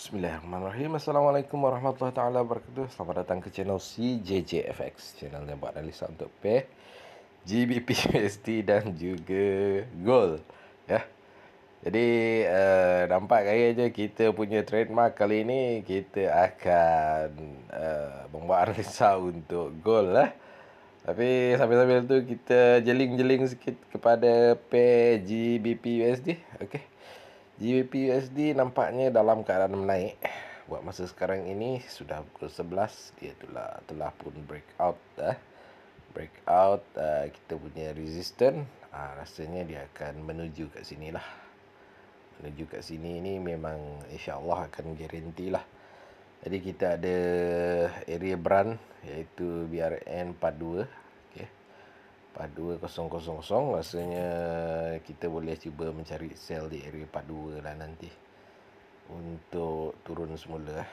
Bismillahirrahmanirrahim. Assalamualaikum warahmatullahi taala wabarakatuh. Selamat datang ke channel CJJFX, channel yang buat analisa untuk pair e, GBP USD dan juga gold, ya. Jadi uh, nampak gaya je kita punya trademark kali ini kita akan uh, membuat analisa untuk gold lah. Tapi sambil-sambil tu kita jeling-jeling sikit kepada pair e, GBP USD. Okey. USD nampaknya dalam keadaan menaik buat masa sekarang ini sudah pukul 11 dia itulah telah pun breakout dah eh. breakout uh, eh, kita punya resistance uh, rasanya dia akan menuju kat lah. menuju kat sini ni memang Insya Allah akan garanti lah jadi kita ada area brand iaitu BRN 42 padu 2000 rasanya kita boleh cuba mencari sel di area padu 2 lah nanti untuk turun semula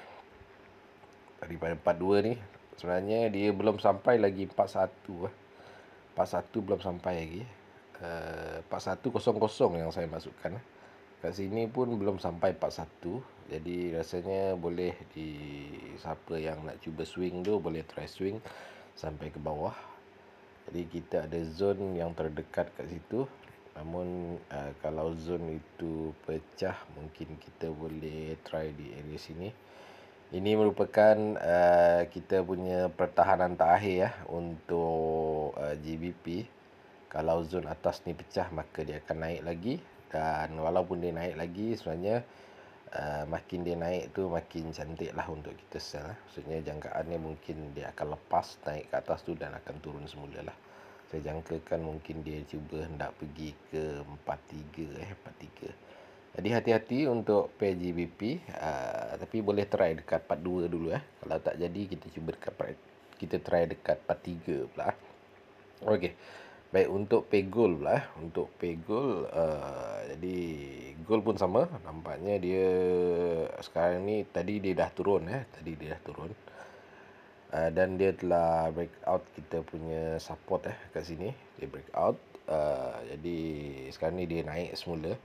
daripada padu 2 ni sebenarnya dia belum sampai lagi 41 41 lah. belum sampai lagi uh, kosong yang saya masukkan lah. kat sini pun belum sampai 41 jadi rasanya boleh di siapa yang nak cuba swing tu boleh try swing sampai ke bawah jadi kita ada zon yang terdekat kat situ. Namun uh, kalau zon itu pecah mungkin kita boleh try di area sini. Ini merupakan uh, kita punya pertahanan terakhir ya untuk uh, GBP. Kalau zon atas ni pecah maka dia akan naik lagi dan walaupun dia naik lagi sebenarnya Ah, makin dia naik tu makin cantik lah untuk kita sell eh. maksudnya jangkaannya mungkin dia akan lepas naik ke atas tu dan akan turun semula lah saya jangkakan mungkin dia cuba hendak pergi ke 4.3 eh 4.3 jadi hati-hati untuk pair uh, tapi boleh try dekat 4.2 dulu eh kalau tak jadi kita cuba dekat kita try dekat 4.3 pula lah. ok baik untuk pay lah. Eh. untuk pay uh, ah, jadi Gold pun sama Nampaknya dia Sekarang ni Tadi dia dah turun eh. Tadi dia dah turun uh, Dan dia telah break out Kita punya support eh, Kat sini Dia break out uh, Jadi Sekarang ni dia naik semula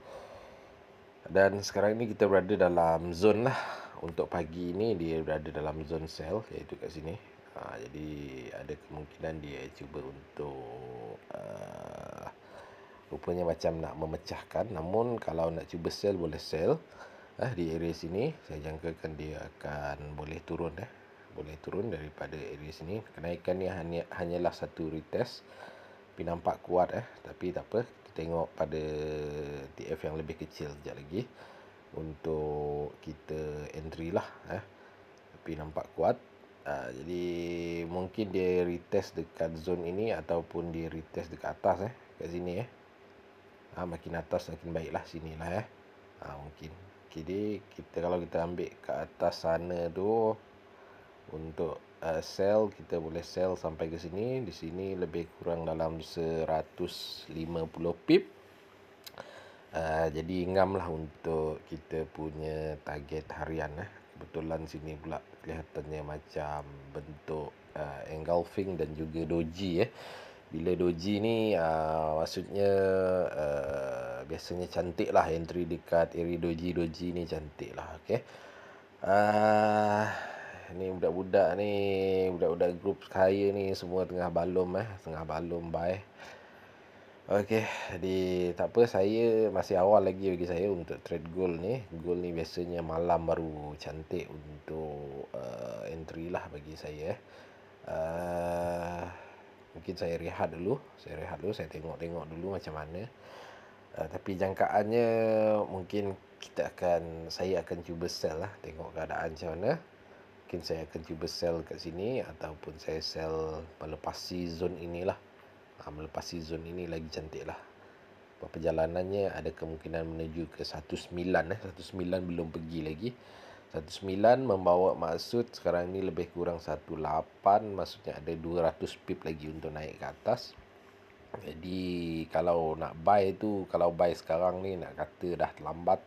Dan sekarang ni kita berada dalam zone lah Untuk pagi ni Dia berada dalam zone sell Iaitu kat sini uh, Jadi Ada kemungkinan dia cuba untuk uh, rupanya macam nak memecahkan namun kalau nak cuba sell boleh sell eh, di area sini saya jangkakan dia akan boleh turun eh. boleh turun daripada area sini kenaikan ni hanya, hanyalah satu retest tapi nampak kuat eh. tapi tak apa kita tengok pada TF yang lebih kecil sekejap lagi untuk kita entry lah eh. tapi nampak kuat Ha, jadi mungkin dia retest dekat zone ini ataupun dia retest dekat atas eh kat sini eh ha, makin atas makin baiklah sini lah eh ha, mungkin jadi kita kalau kita ambil ke atas sana tu untuk uh, sell kita boleh sell sampai ke sini di sini lebih kurang dalam 150 pip uh, jadi ingam lah untuk kita punya target harian eh. kebetulan sini pula kelihatannya macam bentuk uh, engulfing dan juga doji eh bila doji ni uh, maksudnya uh, biasanya cantik lah entry dekat area doji doji ni cantik lah okay. Ah, ni budak-budak ni budak-budak grup kaya ni semua tengah balum eh tengah balum bye Okey, di tak apa saya masih awal lagi bagi saya untuk trade gold ni. Gold ni biasanya malam baru cantik untuk uh, entry lah bagi saya eh. Uh, mungkin saya rehat dulu saya rehat dulu saya tengok-tengok dulu macam mana uh, tapi jangkaannya mungkin kita akan saya akan cuba sell lah tengok keadaan macam mana mungkin saya akan cuba sell kat sini ataupun saya sell melepasi zone inilah uh, melepasi zone ini lagi cantik lah perjalanannya ada kemungkinan menuju ke 19 eh 19 belum pergi lagi 1.9 membawa maksud sekarang ni lebih kurang 1.8 maksudnya ada 200 pip lagi untuk naik ke atas jadi kalau nak buy tu kalau buy sekarang ni nak kata dah terlambat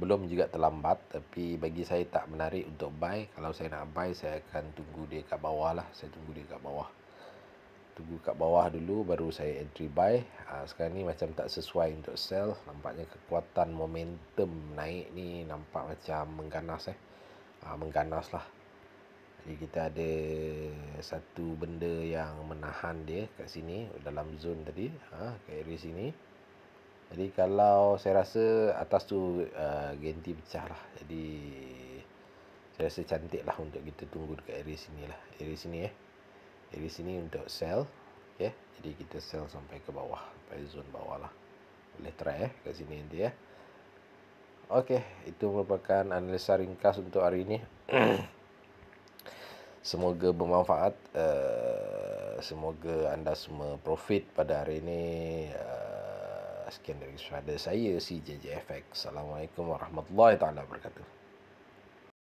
belum juga terlambat tapi bagi saya tak menarik untuk buy kalau saya nak buy saya akan tunggu dia kat bawah lah saya tunggu dia kat bawah tunggu kat bawah dulu baru saya entry buy. Ha, sekarang ni macam tak sesuai untuk sell. Nampaknya kekuatan momentum naik ni nampak macam mengganas eh. Ha, mengganas lah. Jadi kita ada satu benda yang menahan dia kat sini dalam zone tadi. Ha, kat area sini. Jadi kalau saya rasa atas tu uh, ganti pecah lah. Jadi saya rasa cantik lah untuk kita tunggu dekat area sini lah. Area sini eh. Jadi sini untuk sell ya. Yeah. Jadi kita sell sampai ke bawah, sampai zone bawah lah. Boleh try eh kat sini nanti ya. Okey, itu merupakan analisa ringkas untuk hari ini. semoga bermanfaat. Uh, semoga anda semua profit pada hari ini. Uh, sekian dari saya, si JJFX. Assalamualaikum warahmatullahi taala wabarakatuh.